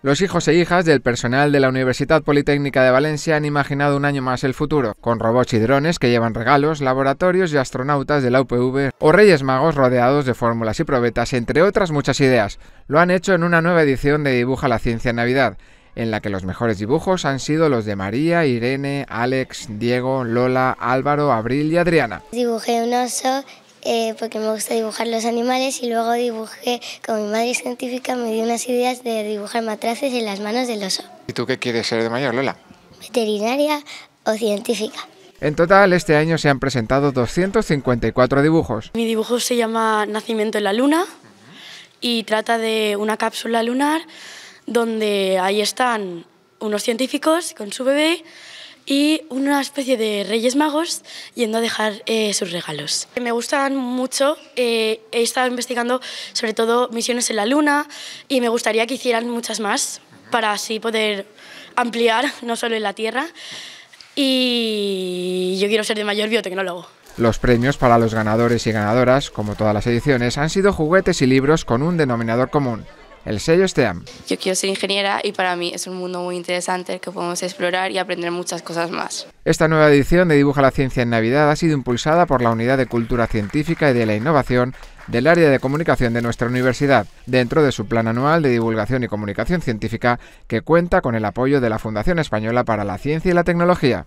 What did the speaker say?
Los hijos e hijas del personal de la Universidad Politécnica de Valencia han imaginado un año más el futuro, con robots y drones que llevan regalos, laboratorios y astronautas de la UPV, o Reyes Magos rodeados de fórmulas y probetas, entre otras muchas ideas. Lo han hecho en una nueva edición de Dibuja la Ciencia en Navidad, en la que los mejores dibujos han sido los de María, Irene, Alex, Diego, Lola, Álvaro, Abril y Adriana. Dibujé un oso eh, porque me gusta dibujar los animales y luego dibujé, con mi madre científica me dio unas ideas de dibujar matraces en las manos del oso. ¿Y tú qué quieres ser de mayor, Lola? Veterinaria o científica. En total, este año se han presentado 254 dibujos. Mi dibujo se llama Nacimiento en la Luna y trata de una cápsula lunar donde ahí están unos científicos con su bebé y una especie de Reyes Magos yendo a dejar eh, sus regalos. Me gustan mucho, eh, he estado investigando sobre todo misiones en la Luna y me gustaría que hicieran muchas más para así poder ampliar, no solo en la Tierra. Y yo quiero ser de mayor biotecnólogo. Los premios para los ganadores y ganadoras, como todas las ediciones, han sido juguetes y libros con un denominador común, el sello STEAM. Yo quiero ser ingeniera y para mí es un mundo muy interesante que podemos explorar y aprender muchas cosas más. Esta nueva edición de Dibuja la Ciencia en Navidad ha sido impulsada por la Unidad de Cultura Científica y de la Innovación del área de comunicación de nuestra universidad, dentro de su plan anual de divulgación y comunicación científica, que cuenta con el apoyo de la Fundación Española para la Ciencia y la Tecnología.